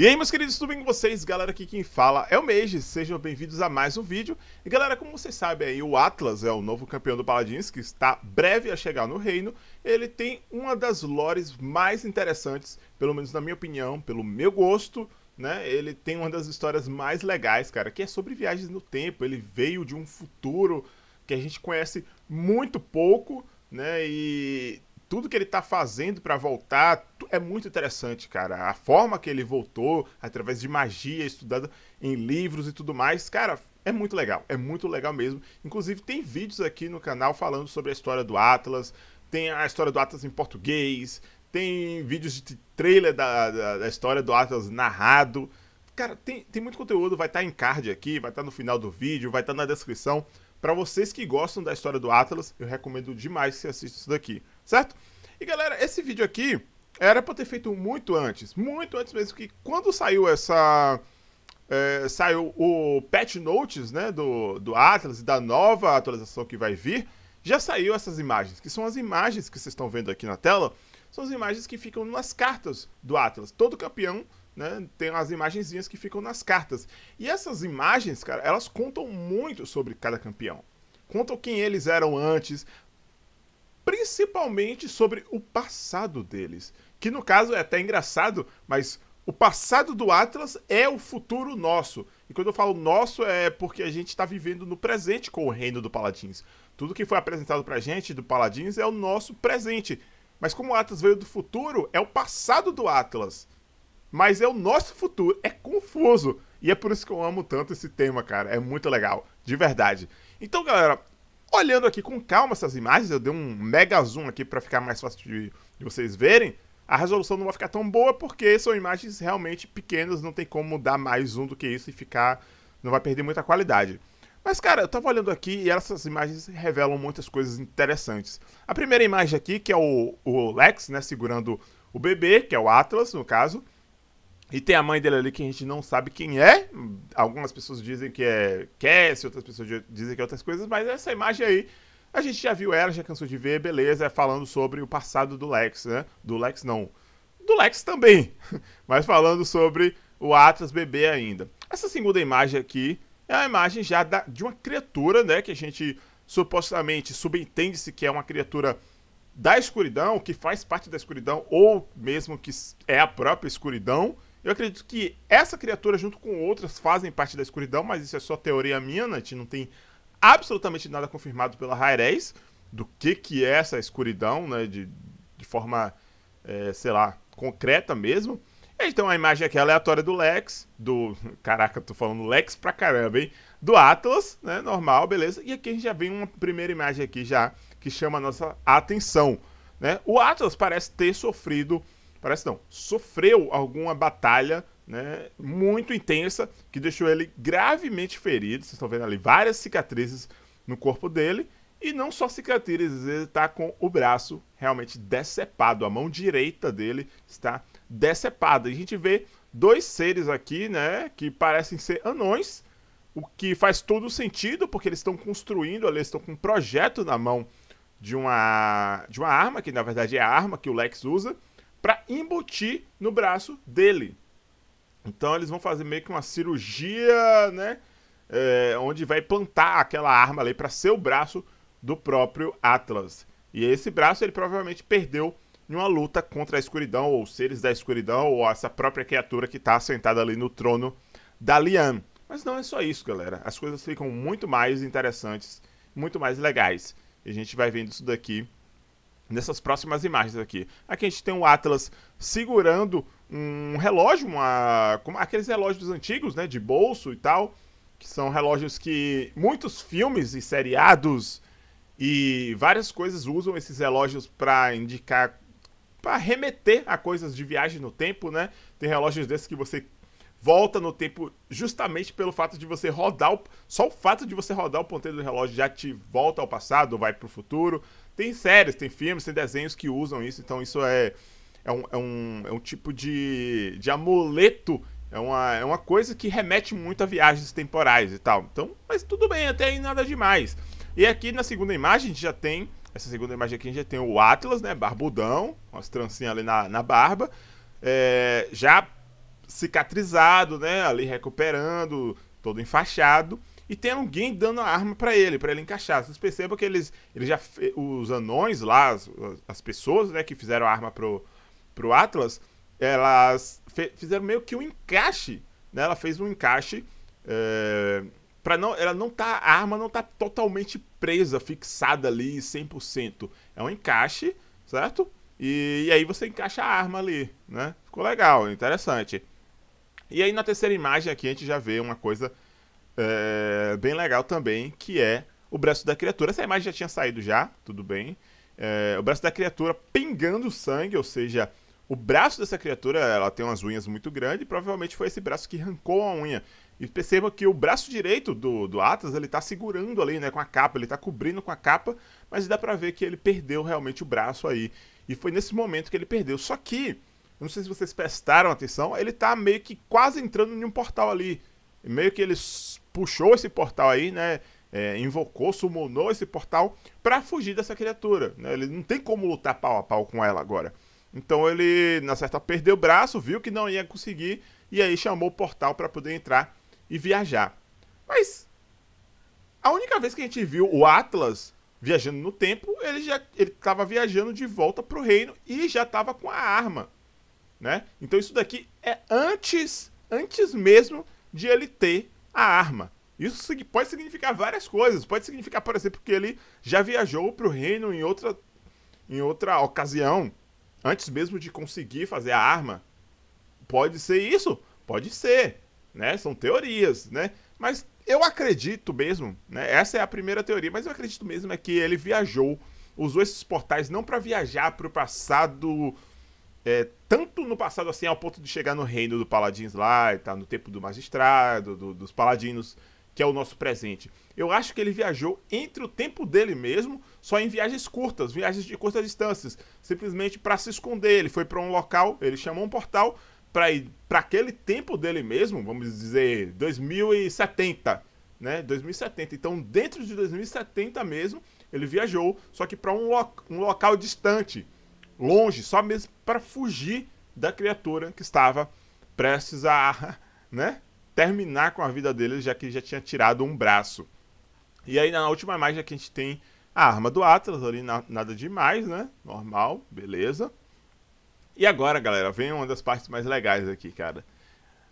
E aí, meus queridos, tudo bem com vocês? Galera, aqui quem fala é o Mage, sejam bem-vindos a mais um vídeo. E galera, como vocês sabem aí, o Atlas é o novo campeão do Paladins, que está breve a chegar no reino. Ele tem uma das lores mais interessantes, pelo menos na minha opinião, pelo meu gosto, né? Ele tem uma das histórias mais legais, cara, que é sobre viagens no tempo. Ele veio de um futuro que a gente conhece muito pouco, né? E tudo que ele está fazendo para voltar é muito interessante, cara. A forma que ele voltou, através de magia estudada em livros e tudo mais, cara, é muito legal. É muito legal mesmo. Inclusive, tem vídeos aqui no canal falando sobre a história do Atlas, tem a história do Atlas em português, tem vídeos de trailer da, da, da história do Atlas narrado. Cara, tem, tem muito conteúdo, vai estar tá em card aqui, vai estar tá no final do vídeo, vai estar tá na descrição. Para vocês que gostam da história do Atlas, eu recomendo demais que você assista isso daqui certo? E galera, esse vídeo aqui era para ter feito muito antes, muito antes mesmo que quando saiu essa é, saiu o patch notes, né, do, do Atlas e da nova atualização que vai vir, já saiu essas imagens, que são as imagens que vocês estão vendo aqui na tela, são as imagens que ficam nas cartas do Atlas. Todo campeão né, tem as imagenzinhas que ficam nas cartas. E essas imagens, cara, elas contam muito sobre cada campeão. Contam quem eles eram antes, principalmente sobre o passado deles. Que no caso é até engraçado, mas o passado do Atlas é o futuro nosso. E quando eu falo nosso é porque a gente está vivendo no presente com o reino do Paladins. Tudo que foi apresentado pra gente do Paladins é o nosso presente. Mas como o Atlas veio do futuro, é o passado do Atlas. Mas é o nosso futuro. É confuso. E é por isso que eu amo tanto esse tema, cara. É muito legal. De verdade. Então, galera, Olhando aqui com calma essas imagens, eu dei um mega zoom aqui para ficar mais fácil de, de vocês verem. A resolução não vai ficar tão boa porque são imagens realmente pequenas, não tem como dar mais um do que isso e ficar. não vai perder muita qualidade. Mas, cara, eu tava olhando aqui e essas imagens revelam muitas coisas interessantes. A primeira imagem aqui, que é o, o Lex, né, segurando o bebê, que é o Atlas, no caso. E tem a mãe dele ali que a gente não sabe quem é. Algumas pessoas dizem que é Cassie, outras pessoas dizem que é outras coisas, mas essa imagem aí a gente já viu ela, já cansou de ver, beleza, é falando sobre o passado do Lex, né? Do Lex não. Do Lex também, mas falando sobre o Atlas bebê ainda. Essa segunda imagem aqui é a imagem já da, de uma criatura, né? Que a gente supostamente subentende-se que é uma criatura da escuridão, que faz parte da escuridão, ou mesmo que é a própria escuridão eu acredito que essa criatura, junto com outras, fazem parte da escuridão, mas isso é só teoria minha, né? a gente não tem absolutamente nada confirmado pela Rairez do que, que é essa escuridão, né? De, de forma, é, sei lá, concreta mesmo. A tem uma imagem aqui aleatória do Lex, do. Caraca, tô falando Lex pra caramba, hein? Do Atlas, né? Normal, beleza. E aqui a gente já vem uma primeira imagem aqui já que chama a nossa atenção. Né? O Atlas parece ter sofrido parece não, sofreu alguma batalha né, muito intensa que deixou ele gravemente ferido. Vocês estão vendo ali várias cicatrizes no corpo dele. E não só cicatrizes, ele está com o braço realmente decepado. A mão direita dele está decepada. a gente vê dois seres aqui, né, que parecem ser anões, o que faz todo sentido, porque eles estão construindo ali, estão com um projeto na mão de uma, de uma arma, que na verdade é a arma que o Lex usa para embutir no braço dele. Então eles vão fazer meio que uma cirurgia, né? É, onde vai plantar aquela arma ali para ser o braço do próprio Atlas. E esse braço ele provavelmente perdeu em uma luta contra a escuridão, ou seres da escuridão, ou essa própria criatura que está sentada ali no trono da Lian. Mas não é só isso, galera. As coisas ficam muito mais interessantes, muito mais legais. E a gente vai vendo isso daqui nessas próximas imagens aqui. Aqui a gente tem o Atlas segurando um relógio, uma, como aqueles relógios antigos, né, de bolso e tal, que são relógios que muitos filmes e seriados e várias coisas usam esses relógios para indicar, para remeter a coisas de viagem no tempo, né? Tem relógios desses que você volta no tempo justamente pelo fato de você rodar, o, só o fato de você rodar o ponteiro do relógio já te volta ao passado, vai para o futuro. Tem séries, tem filmes, tem desenhos que usam isso, então isso é, é, um, é, um, é um tipo de, de amuleto, é uma, é uma coisa que remete muito a viagens temporais e tal. Então, mas tudo bem, até aí nada demais. E aqui na segunda imagem a gente já tem, essa segunda imagem aqui a gente já tem o Atlas, né, barbudão, umas trancinhas ali na, na barba, é, já cicatrizado, né, ali recuperando, todo enfaixado e tem alguém dando a arma para ele, para ele encaixar. Vocês percebam que eles, eles já os anões lá, as, as pessoas, né, que fizeram a arma pro pro Atlas, elas fizeram meio que um encaixe, né? Ela fez um encaixe é, eh, para não, ela não tá a arma não tá totalmente presa, fixada ali 100%. É um encaixe, certo? E, e aí você encaixa a arma ali, né? Ficou legal, interessante. E aí na terceira imagem aqui a gente já vê uma coisa é, bem legal também, que é o braço da criatura. Essa imagem já tinha saído já, tudo bem. É, o braço da criatura pingando sangue, ou seja, o braço dessa criatura ela tem umas unhas muito grandes, e provavelmente foi esse braço que arrancou a unha. E perceba que o braço direito do, do Atlas, ele tá segurando ali, né, com a capa, ele tá cobrindo com a capa, mas dá pra ver que ele perdeu realmente o braço aí. E foi nesse momento que ele perdeu. Só que, não sei se vocês prestaram atenção, ele tá meio que quase entrando em um portal ali. Meio que ele puxou esse portal aí, né? É, invocou, sumonou esse portal para fugir dessa criatura. Né? Ele não tem como lutar pau a pau com ela agora. Então ele, na certa, perdeu o braço, viu que não ia conseguir e aí chamou o portal para poder entrar e viajar. Mas a única vez que a gente viu o Atlas viajando no tempo, ele já ele estava viajando de volta pro reino e já estava com a arma, né? Então isso daqui é antes, antes mesmo de ele ter a arma. Isso pode significar várias coisas. Pode significar, por exemplo, que ele já viajou para o reino em outra, em outra ocasião, antes mesmo de conseguir fazer a arma. Pode ser isso? Pode ser. Né? São teorias, né? Mas eu acredito mesmo, né? Essa é a primeira teoria, mas eu acredito mesmo é que ele viajou, usou esses portais não para viajar para o passado é, tanto no passado assim, ao ponto de chegar no reino do Paladins lá, e tá no tempo do magistrado, do, dos paladinos, que é o nosso presente. Eu acho que ele viajou entre o tempo dele mesmo, só em viagens curtas, viagens de curtas distâncias, simplesmente para se esconder. Ele foi para um local, ele chamou um portal para ir para aquele tempo dele mesmo, vamos dizer 2070, né? 2070. Então, dentro de 2070 mesmo, ele viajou, só que para um, lo um local distante longe, só mesmo para fugir da criatura que estava prestes a, né, terminar com a vida dele, já que ele já tinha tirado um braço. E aí na última imagem aqui a gente tem a arma do Atlas ali, na, nada demais, né? Normal, beleza. E agora, galera, vem uma das partes mais legais aqui, cara.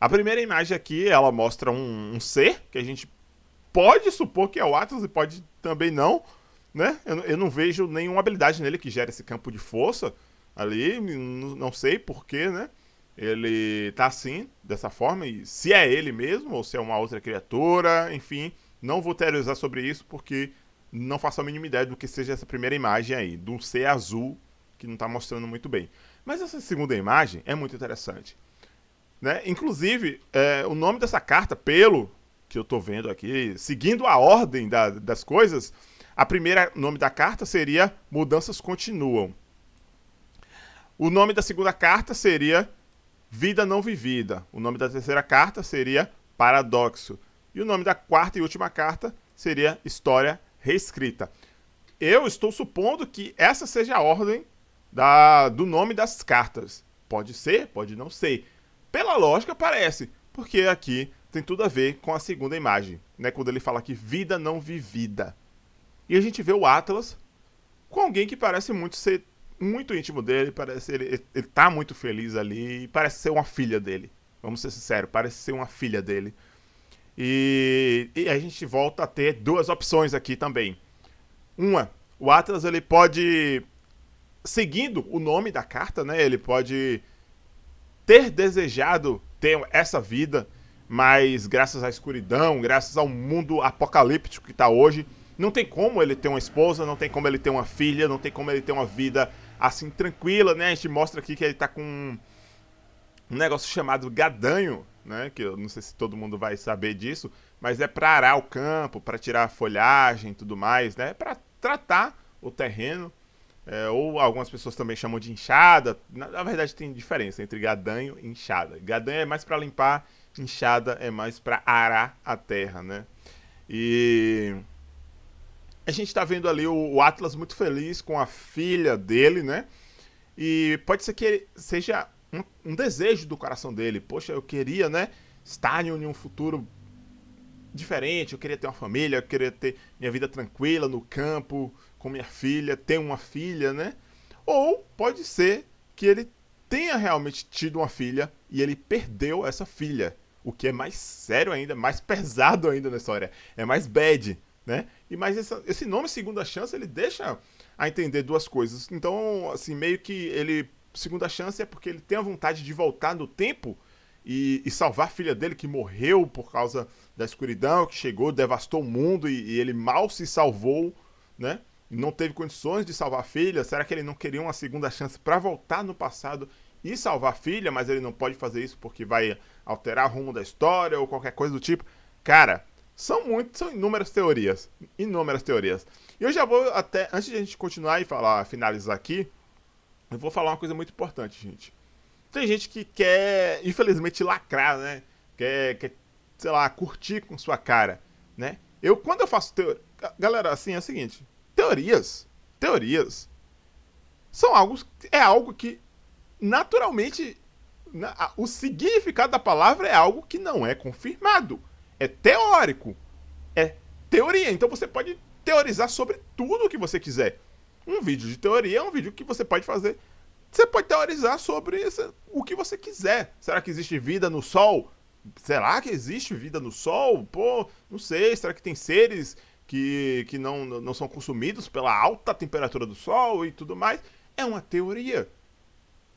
A primeira imagem aqui, ela mostra um, um ser que a gente pode supor que é o Atlas e pode também não, né? Eu, eu não vejo nenhuma habilidade nele que gere esse campo de força ali, não sei porquê, né? Ele tá assim, dessa forma, e se é ele mesmo, ou se é uma outra criatura, enfim, não vou teorizar sobre isso porque não faço a mínima ideia do que seja essa primeira imagem aí, do ser azul, que não tá mostrando muito bem. Mas essa segunda imagem é muito interessante. Né? Inclusive, é, o nome dessa carta, pelo que eu tô vendo aqui, seguindo a ordem da, das coisas, a primeira nome da carta seria Mudanças Continuam. O nome da segunda carta seria Vida Não Vivida. O nome da terceira carta seria Paradoxo. E o nome da quarta e última carta seria História Reescrita. Eu estou supondo que essa seja a ordem da, do nome das cartas. Pode ser, pode não ser. Pela lógica, parece, porque aqui tem tudo a ver com a segunda imagem, né? quando ele fala que vida não vivida. E a gente vê o Atlas com alguém que parece muito ser muito íntimo dele, parece ele, ele tá muito feliz ali, parece ser uma filha dele. Vamos ser sinceros, parece ser uma filha dele. E, e a gente volta a ter duas opções aqui também. Uma, o Atlas ele pode seguindo o nome da carta, né? Ele pode ter desejado ter essa vida, mas graças à escuridão, graças ao mundo apocalíptico que está hoje, não tem como ele ter uma esposa, não tem como ele ter uma filha, não tem como ele ter uma vida assim tranquila, né? A gente mostra aqui que ele tá com um negócio chamado gadanho, né? Que eu não sei se todo mundo vai saber disso, mas é para arar o campo, para tirar a folhagem e tudo mais, né? Para tratar o terreno. É, ou algumas pessoas também chamam de enxada. Na, na, verdade, tem diferença entre gadanho e enxada. Gadanho é mais para limpar, enxada é mais para arar a terra, né? E a gente está vendo ali o, o, Atlas muito feliz com a filha dele, né? E pode ser que seja um, um, desejo do coração dele. Poxa, eu queria, né? Estar em um futuro diferente. Eu queria ter uma família, eu queria ter minha vida tranquila no campo com minha filha, ter uma filha, né? Ou pode ser que ele tenha realmente tido uma filha e ele perdeu essa filha. O que é mais sério ainda, mais pesado ainda na história. É mais bad né? E mas esse, esse nome Segunda Chance ele deixa a entender duas coisas. Então, assim, meio que ele Segunda Chance é porque ele tem a vontade de voltar no tempo e, e salvar a filha dele que morreu por causa da escuridão, que chegou, devastou o mundo e, e ele mal se salvou, né? Não teve condições de salvar a filha. Será que ele não queria uma segunda chance para voltar no passado e salvar a filha, mas ele não pode fazer isso porque vai alterar o rumo da história ou qualquer coisa do tipo? Cara, são muitas, são inúmeras teorias. Inúmeras teorias. E eu já vou até, antes de a gente continuar e falar, finalizar aqui, eu vou falar uma coisa muito importante, gente. Tem gente que quer, infelizmente, lacrar, né? Quer, quer sei lá, curtir com sua cara, né? Eu, quando eu faço teoria... Galera, assim, é o seguinte. Teorias, teorias, são algo, é algo que, naturalmente, na, o significado da palavra é algo que não é confirmado. É teórico. É teoria. Então você pode teorizar sobre tudo o que você quiser. Um vídeo de teoria é um vídeo que você pode fazer. Você pode teorizar sobre o que você quiser. Será que existe vida no Sol? Será que existe vida no Sol? Pô, não sei. Será que tem seres que, que não, não são consumidos pela alta temperatura do Sol e tudo mais? É uma teoria.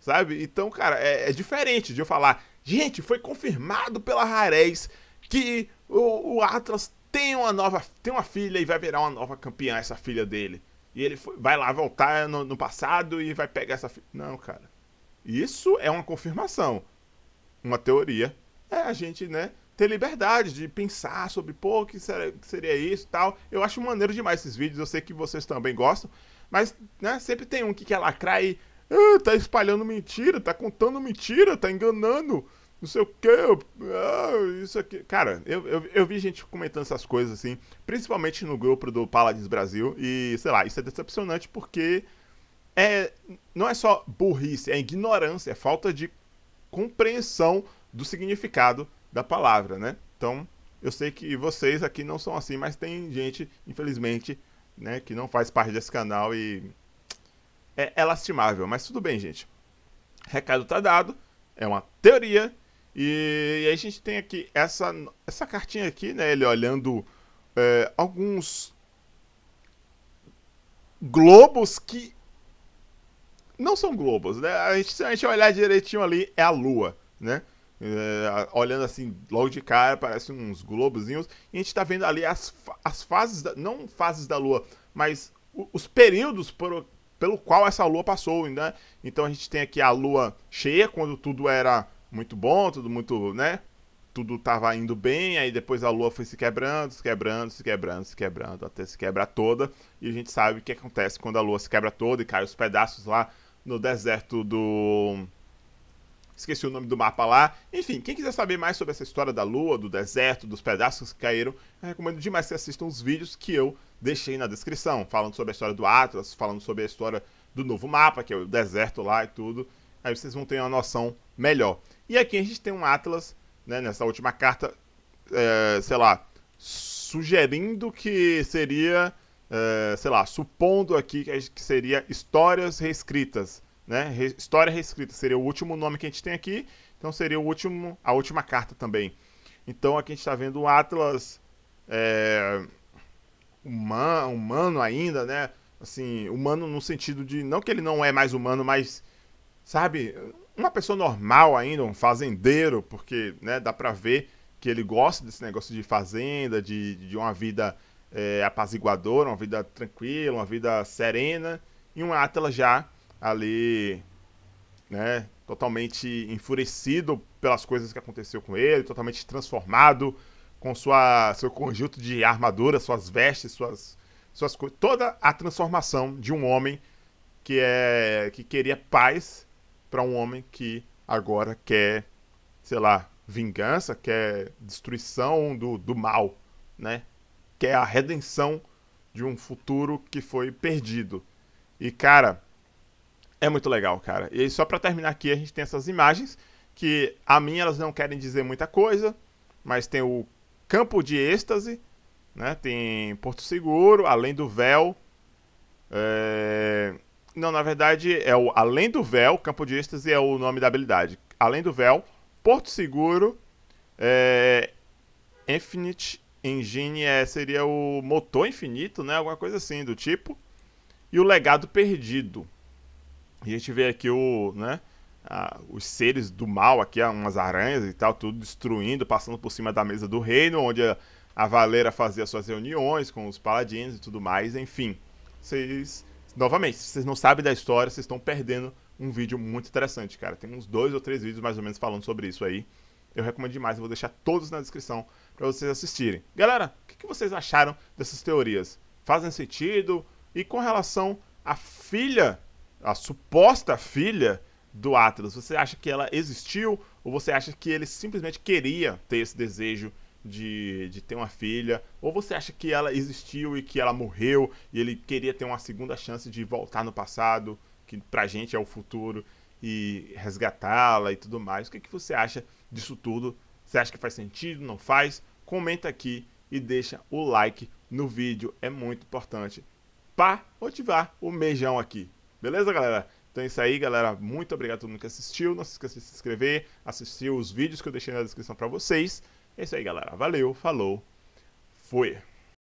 Sabe? Então, cara, é, é diferente de eu falar. Gente, foi confirmado pela Rarez que o, o Atlas tem uma nova, tem uma filha e vai virar uma nova campeã essa filha dele. E ele foi, vai lá voltar no, no, passado e vai pegar essa filha. Não, cara. Isso é uma confirmação. Uma teoria. É a gente, né, ter liberdade de pensar sobre, pô, que seria, que seria isso tal. Eu acho maneiro demais esses vídeos, eu sei que vocês também gostam. Mas, né, sempre tem um que quer lacrar e... Ah, tá espalhando mentira, tá contando mentira, tá enganando não sei o que, ah, isso aqui. Cara, eu, eu, eu, vi gente comentando essas coisas assim, principalmente no grupo do Paladins Brasil, e sei lá, isso é decepcionante porque é, não é só burrice, é ignorância, é falta de compreensão do significado da palavra, né? Então, eu sei que vocês aqui não são assim, mas tem gente, infelizmente, né, que não faz parte desse canal e é, é lastimável, mas tudo bem, gente. Recado tá dado, é uma teoria e, e aí a gente tem aqui essa, essa cartinha aqui, né? Ele olhando é, alguns globos que não são globos, né? A gente, se a gente olhar direitinho ali, é a Lua, né? É, olhando assim, logo de cara, parece uns globozinhos. E a gente tá vendo ali as, as fases, da, não fases da Lua, mas os períodos por, pelo qual essa Lua passou, né? Então a gente tem aqui a Lua cheia, quando tudo era muito bom, tudo muito, né? Tudo tava indo bem, aí depois a lua foi se quebrando, se quebrando, se quebrando, se quebrando, até se quebrar toda. E a gente sabe o que acontece quando a lua se quebra toda e cai os pedaços lá no deserto do. Esqueci o nome do mapa lá. Enfim, quem quiser saber mais sobre essa história da lua, do deserto, dos pedaços que caíram, eu recomendo demais que assistam os vídeos que eu deixei na descrição, falando sobre a história do Atlas, falando sobre a história do novo mapa, que é o deserto lá e tudo. Aí vocês vão ter uma noção melhor. E aqui a gente tem um Atlas, né, nessa última carta, é, sei lá, sugerindo que seria, é, sei lá, supondo aqui que seria histórias reescritas, né? Re história reescrita seria o último nome que a gente tem aqui, então seria o último, a última carta também. Então aqui a gente está vendo o Atlas é, humano, humano ainda, né? Assim, humano no sentido de, não que ele não é mais humano, mas, sabe, uma pessoa normal ainda, um fazendeiro, porque né, dá para ver que ele gosta desse negócio de fazenda, de, de uma vida é, apaziguadora, uma vida tranquila, uma vida serena, e um Atlas já ali, né, totalmente enfurecido pelas coisas que aconteceu com ele, totalmente transformado com sua, seu conjunto de armadura, suas vestes, suas, suas coisas, toda a transformação de um homem que é que queria paz para um homem que agora quer, sei lá, vingança, quer destruição do, do mal, né? Quer a redenção de um futuro que foi perdido. E, cara, é muito legal, cara. E só para terminar aqui, a gente tem essas imagens que a mim elas não querem dizer muita coisa, mas tem o campo de êxtase, né? Tem Porto Seguro, além do véu, é... Não, na verdade é o Além do Véu, Campo de Êxtase é o nome da habilidade. Além do Véu, Porto Seguro, é, Infinite Engine é, seria o motor infinito, né? Alguma coisa assim do tipo. E o legado perdido. E a gente vê aqui o, né, a, os seres do mal aqui, umas aranhas e tal, tudo destruindo, passando por cima da mesa do reino, onde a, a Valera fazia suas reuniões com os paladinos e tudo mais, enfim. Vocês novamente, se vocês não sabem da história, vocês estão perdendo um vídeo muito interessante, cara. Tem uns dois ou três vídeos mais ou menos falando sobre isso aí. Eu recomendo demais, eu vou deixar todos na descrição para vocês assistirem. Galera, o que, vocês acharam dessas teorias? Fazem sentido? E com relação à filha, a suposta filha do Atlas, você acha que ela existiu ou você acha que ele simplesmente queria ter esse desejo de, de ter uma filha? Ou você acha que ela existiu e que ela morreu e ele queria ter uma segunda chance de voltar no passado, que pra gente é o futuro, e resgatá-la e tudo mais? O que, que você acha disso tudo? Você acha que faz sentido? Não faz? Comenta aqui e deixa o like no vídeo, é muito importante para motivar o meijão aqui. Beleza, galera? Então é isso aí, galera. Muito obrigado a todo mundo que assistiu. Não se esqueça de se inscrever, assistir os vídeos que eu deixei na descrição para vocês. É isso aí, galera. Valeu, falou, fui!